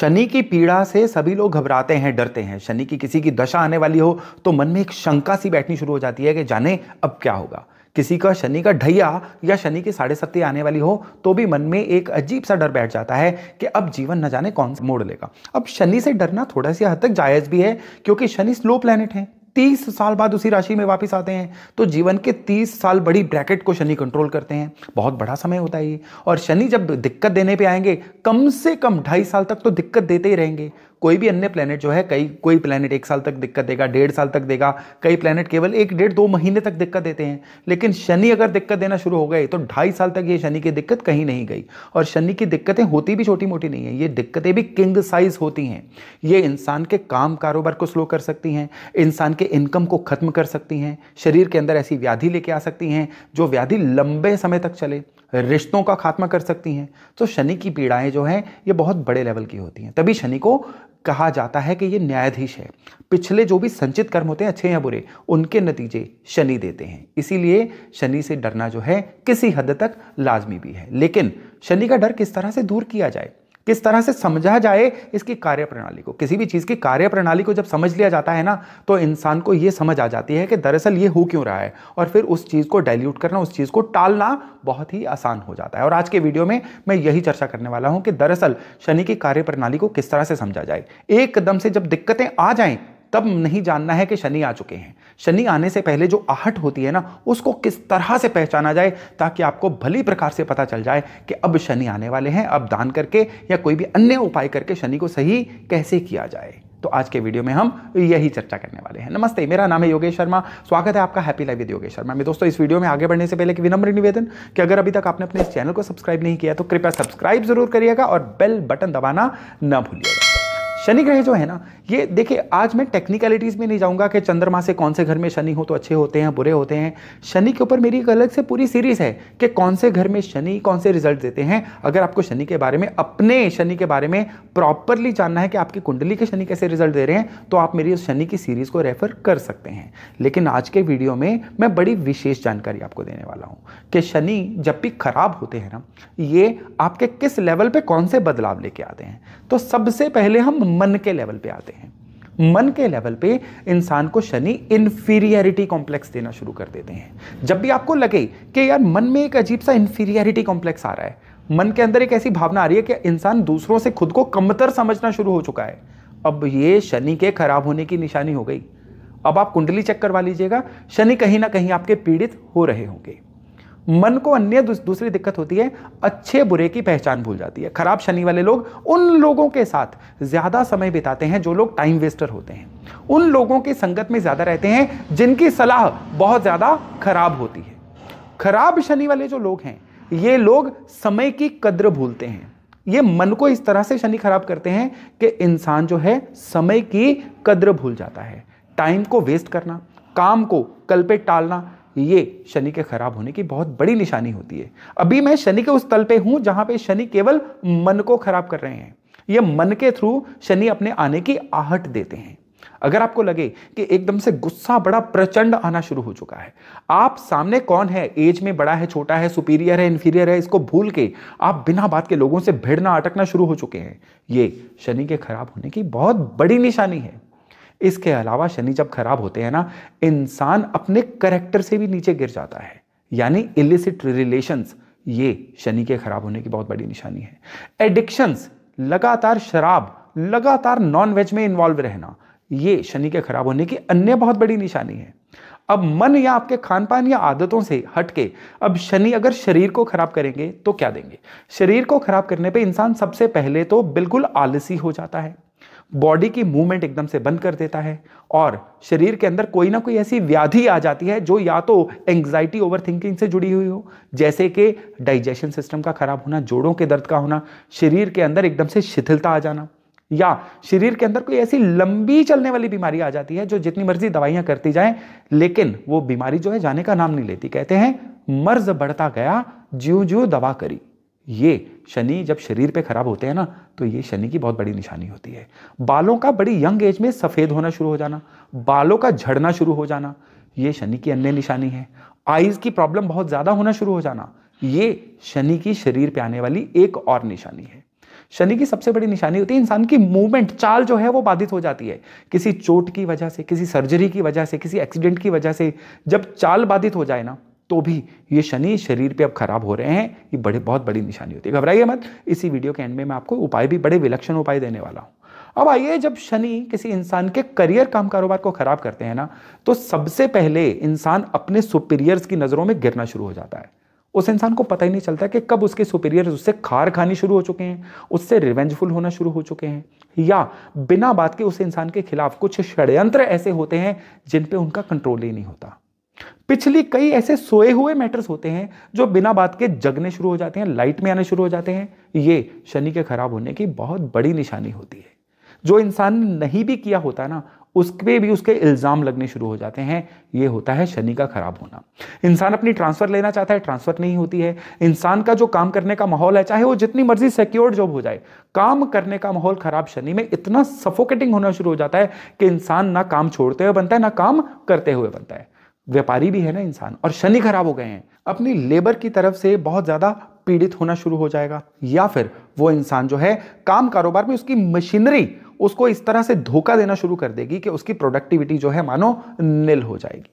शनि की पीड़ा से सभी लोग घबराते हैं डरते हैं शनि की किसी की दशा आने वाली हो तो मन में एक शंका सी बैठनी शुरू हो जाती है कि जाने अब क्या होगा किसी का शनि का ढैया या शनि की साढ़े सत्ती आने वाली हो तो भी मन में एक अजीब सा डर बैठ जाता है कि अब जीवन न जाने कौन सा मोड़ लेगा अब शनि से डरना थोड़ा सी हद तक जायज़ भी है क्योंकि शनि स्लो प्लैनेट है तीस साल बाद उसी राशि में वापस आते हैं तो जीवन के तीस साल बड़ी ब्रैकेट को शनि कंट्रोल करते हैं बहुत बड़ा समय होता है ये और शनि जब दिक्कत देने पे आएंगे कम से कम ढाई साल तक तो दिक्कत देते ही रहेंगे कोई भी अन्य प्लैनेट जो है कई कोई प्लैनेट एक साल तक दिक्कत देगा डेढ़ साल तक देगा कई प्लैनेट केवल एक डेढ़ दो महीने तक दिक्कत देते हैं लेकिन शनि अगर दिक्कत देना शुरू हो गए तो ढाई साल तक ये शनि की दिक्कत कहीं नहीं गई और शनि की दिक्कतें होती भी छोटी मोटी नहीं है ये दिक्कतें भी किंग साइज होती हैं ये इंसान के काम कारोबार को स्लो कर सकती हैं इंसान के इनकम को खत्म कर सकती हैं शरीर के अंदर ऐसी व्याधि लेके आ सकती हैं जो व्याधि लंबे समय तक चले रिश्तों का खात्मा कर सकती हैं तो शनि की पीड़ाएं जो हैं ये बहुत बड़े लेवल की होती हैं तभी शनि को कहा जाता है कि ये न्यायाधीश है पिछले जो भी संचित कर्म होते हैं अच्छे या बुरे उनके नतीजे शनि देते हैं इसीलिए शनि से डरना जो है किसी हद तक लाजमी भी है लेकिन शनि का डर किस तरह से दूर किया जाए किस तरह से समझा जाए इसकी कार्य प्रणाली को किसी भी चीज़ की कार्य प्रणाली को जब समझ लिया जाता है ना तो इंसान को ये समझ आ जाती है कि दरअसल ये हो क्यों रहा है और फिर उस चीज़ को डाइल्यूट करना उस चीज़ को टालना बहुत ही आसान हो जाता है और आज के वीडियो में मैं यही चर्चा करने वाला हूँ कि दरअसल शनि की कार्य प्रणाली को किस तरह से समझा जाए एकदम से जब दिक्कतें आ जाएं तब नहीं जानना है कि शनि आ चुके हैं शनि आने से पहले जो आहट होती है ना उसको किस तरह से पहचाना जाए ताकि आपको भली प्रकार से पता चल जाए कि अब शनि आने वाले हैं अब दान करके या कोई भी अन्य उपाय करके शनि को सही कैसे किया जाए तो आज के वीडियो में हम यही चर्चा करने वाले हैं नमस्ते मेरा नाम है योगेश शर्मा स्वागत है आपका happy life with Yogesh Sharma मैं दोस्तों इस वीडियो में आगे बढ़ने से पहले एक विनम्र निवेदन कि अगर अभी तक आपने अपने इस चैनल को सब्सक्राइब नहीं किया तो कृपया सब्सक्राइब जरूर करिएगा और बेल बटन दबाना ना भूलिएगा शनि ग्रह जो है ना ये देखिए आज मैं टेक्निकलिटीज़ में नहीं जाऊंगा कि चंद्रमा से कौन से घर में शनि हो तो अच्छे होते हैं बुरे होते हैं शनि के ऊपर मेरी एक अलग से पूरी सीरीज़ है कि कौन से घर में शनि कौन से रिजल्ट देते हैं अगर आपको शनि के बारे में अपने शनि के बारे में प्रॉपरली जानना है कि आपकी कुंडली के शनि कैसे रिजल्ट दे रहे हैं तो आप मेरी उस शनि की सीरीज़ को रेफर कर सकते हैं लेकिन आज के वीडियो में मैं बड़ी विशेष जानकारी आपको देने वाला हूँ कि शनि जब भी खराब होते हैं ना ये आपके किस लेवल पर कौन से बदलाव लेके आते हैं तो सबसे पहले हम मन के लेवल पे आते हैं मन के लेवल पे इंसान को शनि इन्फीरियरिटी कॉम्प्लेक्स देना शुरू कर देते हैं जब भी आपको लगे कि यार मन में एक अजीब सा इन्फीरियरिटी कॉम्प्लेक्स आ रहा है मन के अंदर एक ऐसी भावना आ रही है कि इंसान दूसरों से खुद को कमतर समझना शुरू हो चुका है अब ये शनि के खराब होने की निशानी हो गई अब आप कुंडली चेक करवा लीजिएगा शनि कहीं ना कहीं आपके पीड़ित हो रहे होंगे मन को अन्य दूसरी दिक्कत होती है अच्छे बुरे की पहचान भूल जाती है खराब शनि वाले लोग उन लोगों के साथ ज़्यादा समय बिताते हैं जो लोग टाइम वेस्टर होते हैं उन लोगों की संगत में ज़्यादा रहते हैं जिनकी सलाह बहुत ज़्यादा खराब होती है खराब शनि वाले जो लोग हैं ये लोग समय की कद्र भूलते हैं ये मन को इस तरह से शनि खराब करते हैं कि इंसान जो है समय की कद्र भूल जाता है टाइम को वेस्ट करना काम को कल पे टालना ये शनि के खराब होने की बहुत बड़ी निशानी होती है अभी मैं शनि के उस तल पे हूं जहां पे शनि केवल मन को खराब कर रहे हैं ये मन के थ्रू शनि अपने आने की आहट देते हैं अगर आपको लगे कि एकदम से गुस्सा बड़ा प्रचंड आना शुरू हो चुका है आप सामने कौन है एज में बड़ा है छोटा है सुपीरियर है इंफीरियर है इसको भूल के आप बिना बात के लोगों से भिड़ना अटकना शुरू हो चुके हैं ये शनि के खराब होने की बहुत बड़ी निशानी है इसके अलावा शनि जब खराब होते हैं ना इंसान अपने करेक्टर से भी नीचे गिर जाता है यानी इलिसिट रिलेशंस ये शनि के खराब होने की बहुत बड़ी निशानी है एडिक्शंस लगातार शराब लगातार नॉन वेज में इन्वॉल्व रहना ये शनि के खराब होने की अन्य बहुत बड़ी निशानी है अब मन या आपके खान पान या आदतों से हटके अब शनि अगर शरीर को खराब करेंगे तो क्या देंगे शरीर को खराब करने पे इंसान सबसे पहले तो बिल्कुल आलसी हो जाता है बॉडी की मूवमेंट एकदम से बंद कर देता है और शरीर के अंदर कोई ना कोई ऐसी व्याधि आ जाती है जो या तो एंग्जाइटी ओवर थिंकिंग से जुड़ी हुई हो जैसे कि डाइजेशन सिस्टम का खराब होना जोड़ों के दर्द का होना शरीर के अंदर एकदम से शिथिलता आ जाना या शरीर के अंदर कोई ऐसी लंबी चलने वाली बीमारी आ जाती है जो जितनी मर्जी दवाइयां करती जाएं लेकिन वो बीमारी जो है जाने का नाम नहीं लेती कहते हैं मर्ज बढ़ता गया ज्यो ज्यो दवा करी ये शनि जब शरीर पे खराब होते हैं ना तो ये शनि की बहुत बड़ी निशानी होती है बालों का बड़ी यंग एज में सफ़ेद होना शुरू हो जाना बालों का झड़ना शुरू हो जाना ये शनि की अन्य निशानी है आइज़ की प्रॉब्लम बहुत ज़्यादा होना शुरू हो जाना ये शनि की शरीर पे आने वाली एक और निशानी है शनि की सबसे बड़ी निशानी होती है इंसान की मूवमेंट चाल जो है वो बाधित हो जाती है किसी चोट की वजह से किसी सर्जरी की वजह से किसी एक्सीडेंट की वजह से जब चाल बाधित हो जाए ना तो भी ये शनि शरीर पे अब खराब हो रहे हैं ये बड़े बहुत बड़ी निशानी होती है घबराइए मत इसी वीडियो के एंड में मैं आपको उपाय भी बड़े विलक्षण उपाय देने वाला हूँ अब आइए जब शनि किसी इंसान के करियर काम कारोबार को खराब करते हैं ना तो सबसे पहले इंसान अपने सुपीरियर्स की नज़रों में गिरना शुरू हो जाता है उस इंसान को पता ही नहीं चलता कि कब उसके सुपीरियर उससे खार खानी शुरू हो चुके हैं उससे रिवेंजफुल होना शुरू हो चुके हैं या बिना बात के उस इंसान के खिलाफ कुछ षड्यंत्र ऐसे होते हैं जिन पे उनका कंट्रोल ही नहीं होता पिछली कई ऐसे सोए हुए मैटर्स होते हैं जो बिना बात के जगने शुरू हो जाते हैं लाइट में आने शुरू हो जाते हैं ये शनि के खराब होने की बहुत बड़ी निशानी होती है जो इंसान ने नहीं भी किया होता ना उस पर भी उसके इल्ज़ाम लगने शुरू हो जाते हैं ये होता है शनि का खराब होना इंसान अपनी ट्रांसफ़र लेना चाहता है ट्रांसफ़र नहीं होती है इंसान का जो काम करने का माहौल है चाहे वो जितनी मर्जी सिक्योर्ड जॉब हो जाए काम करने का माहौल खराब शनि में इतना सफोकेटिंग होना शुरू हो जाता है कि इंसान ना काम छोड़ते हुए बनता है ना काम करते हुए बनता है व्यापारी भी है ना इंसान और शनि खराब हो गए हैं अपनी लेबर की तरफ से बहुत ज़्यादा पीड़ित होना शुरू हो जाएगा या फिर वो इंसान जो है काम कारोबार में उसकी मशीनरी उसको इस तरह से धोखा देना शुरू कर देगी कि उसकी प्रोडक्टिविटी जो है मानो नील हो जाएगी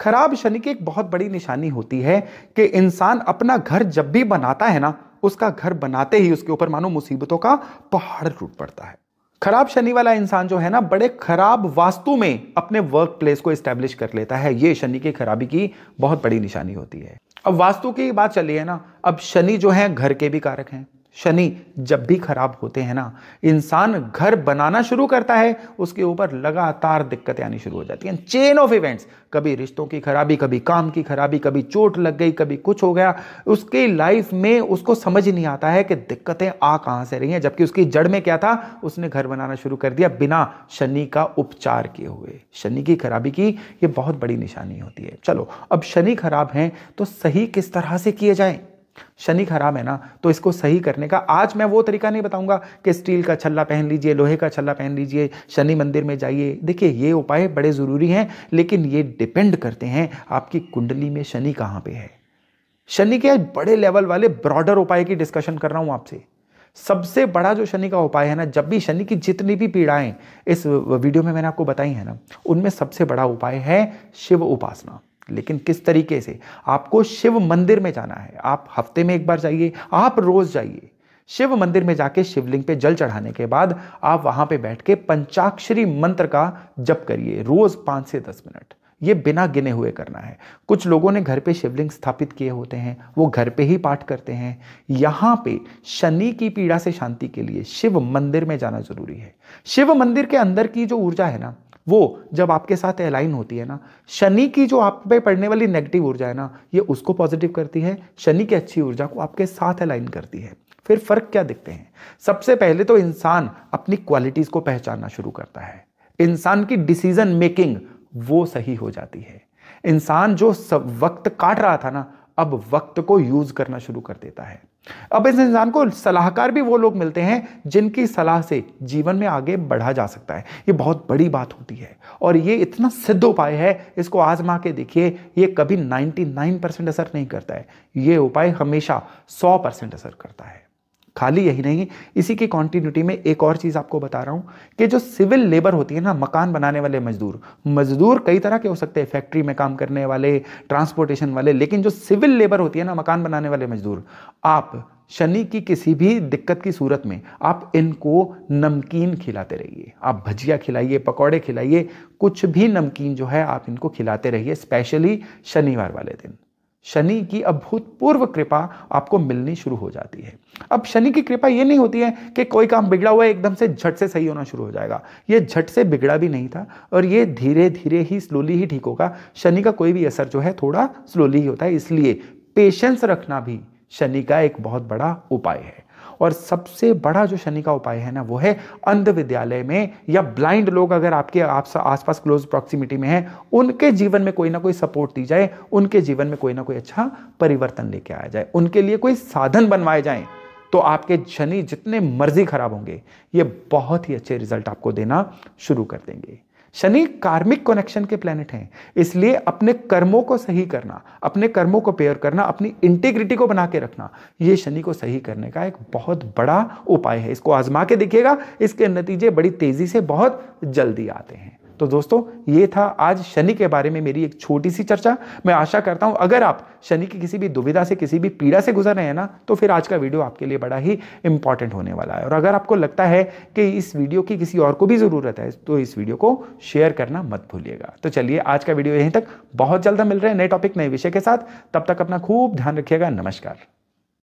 खराब शनि की एक बहुत बड़ी निशानी होती है कि इंसान अपना घर जब भी बनाता है ना उसका घर बनाते ही उसके ऊपर मानो मुसीबतों का पहाड़ टूट पड़ता है खराब शनि वाला इंसान जो है ना बड़े खराब वास्तु में अपने वर्क प्लेस को इस्टेब्लिश कर लेता है ये शनि की खराबी की बहुत बड़ी निशानी होती है अब वास्तु की बात चली है ना अब शनि जो है घर के भी कारक हैं शनि जब भी खराब होते हैं ना इंसान घर बनाना शुरू करता है उसके ऊपर लगातार दिक्कतें आनी शुरू हो जाती हैं चेन ऑफ इवेंट्स कभी रिश्तों की खराबी कभी काम की खराबी कभी चोट लग गई कभी कुछ हो गया उसकी लाइफ में उसको समझ नहीं आता है कि दिक्कतें आ कहाँ से रही हैं जबकि उसकी जड़ में क्या था उसने घर बनाना शुरू कर दिया बिना शनि का उपचार किए हुए शनि की खराबी की ये बहुत बड़ी निशानी होती है चलो अब शनि खराब हैं तो सही किस तरह से किए जाएं शनि खराब है ना तो इसको सही करने का आज मैं वो तरीका नहीं बताऊंगा कि स्टील का छल्ला पहन लीजिए लोहे का छल्ला पहन लीजिए शनि मंदिर में जाइए देखिए ये उपाय बड़े ज़रूरी हैं लेकिन ये डिपेंड करते हैं आपकी कुंडली में शनि कहाँ पर है शनि के बड़े लेवल वाले ब्रॉडर उपाय की डिस्कशन कर रहा हूँ आपसे सबसे बड़ा जो शनि का उपाय है ना जब भी शनि की जितनी भी पीड़ाएं इस वीडियो में मैंने आपको बताई है ना उनमें सबसे बड़ा उपाय है शिव उपासना लेकिन किस तरीके से आपको शिव मंदिर में जाना है आप हफ्ते में एक बार जाइए आप रोज जाइए शिव मंदिर में जाके शिवलिंग पे जल चढ़ाने के बाद आप वहां पे बैठ के पंचाक्षरी मंत्र का जप करिए रोज पांच से दस मिनट ये बिना गिने हुए करना है कुछ लोगों ने घर पे शिवलिंग स्थापित किए होते हैं वो घर पे ही पाठ करते हैं यहाँ पे शनि की पीड़ा से शांति के लिए शिव मंदिर में जाना जरूरी है शिव मंदिर के अंदर की जो ऊर्जा है ना वो जब आपके साथ अलाइन होती है ना शनि की जो आप पे पड़ने वाली नेगेटिव ऊर्जा है ना ये उसको पॉजिटिव करती है शनि की अच्छी ऊर्जा को आपके साथ अलाइन करती है फिर फर्क क्या दिखते हैं सबसे पहले तो इंसान अपनी क्वालिटीज को पहचानना शुरू करता है इंसान की डिसीजन मेकिंग वो सही हो जाती है इंसान जो सब वक्त काट रहा था ना अब वक्त को यूज करना शुरू कर देता है अब इस इंसान को सलाहकार भी वो लोग मिलते हैं जिनकी सलाह से जीवन में आगे बढ़ा जा सकता है ये बहुत बड़ी बात होती है और ये इतना सिद्ध उपाय है इसको आजमा के देखिए ये कभी 99 परसेंट असर नहीं करता है ये उपाय हमेशा 100 परसेंट असर करता है खाली यही नहीं इसी की कॉन्टिन्यूटी में एक और चीज़ आपको बता रहा हूँ कि जो सिविल लेबर होती है ना मकान बनाने वाले मजदूर मजदूर कई तरह के हो सकते हैं फैक्ट्री में काम करने वाले ट्रांसपोर्टेशन वाले लेकिन जो सिविल लेबर होती है ना मकान बनाने वाले मजदूर आप शनि की किसी भी दिक्कत की सूरत में आप इनको नमकीन खिलाते रहिए आप भजिया खिलाइए पकौड़े खिलाइए कुछ भी नमकीन जो है आप इनको खिलाते रहिए स्पेशली शनिवार वाले दिन शनि की अभूतपूर्व कृपा आपको मिलनी शुरू हो जाती है अब शनि की कृपा ये नहीं होती है कि कोई काम बिगड़ा हुआ है एकदम से झट से सही होना शुरू हो जाएगा ये झट से बिगड़ा भी नहीं था और ये धीरे धीरे ही स्लोली ही ठीक होगा शनि का कोई भी असर जो है थोड़ा स्लोली ही होता है इसलिए पेशेंस रखना भी शनि का एक बहुत बड़ा उपाय है और सबसे बड़ा जो शनि का उपाय है ना वो है अंधविद्यालय में या ब्लाइंड लोग अगर आपके आप आसपास क्लोज प्रॉक्सिमिटी में है उनके जीवन में कोई ना कोई सपोर्ट दी जाए उनके जीवन में कोई ना कोई अच्छा परिवर्तन लेके आया जाए उनके लिए कोई साधन बनवाए जाए तो आपके शनि जितने मर्जी खराब होंगे ये बहुत ही अच्छे रिजल्ट आपको देना शुरू कर देंगे शनि कार्मिक कनेक्शन के प्लेनेट हैं इसलिए अपने कर्मों को सही करना अपने कर्मों को पेयर करना अपनी इंटीग्रिटी को बना के रखना ये शनि को सही करने का एक बहुत बड़ा उपाय है इसको आजमा के देखिएगा इसके नतीजे बड़ी तेजी से बहुत जल्दी आते हैं तो दोस्तों ये था आज शनि के बारे में मेरी एक छोटी सी चर्चा मैं आशा करता हूँ अगर आप शनि की किसी भी दुविधा से किसी भी पीड़ा से गुजर रहे हैं ना तो फिर आज का वीडियो आपके लिए बड़ा ही इंपॉर्टेंट होने वाला है और अगर आपको लगता है कि इस वीडियो की किसी और को भी ज़रूरत है तो इस वीडियो को शेयर करना मत भूलिएगा तो चलिए आज का वीडियो यहीं तक बहुत जल्द मिल रहे हैं नए टॉपिक नए विषय के साथ तब तक अपना खूब ध्यान रखिएगा नमस्कार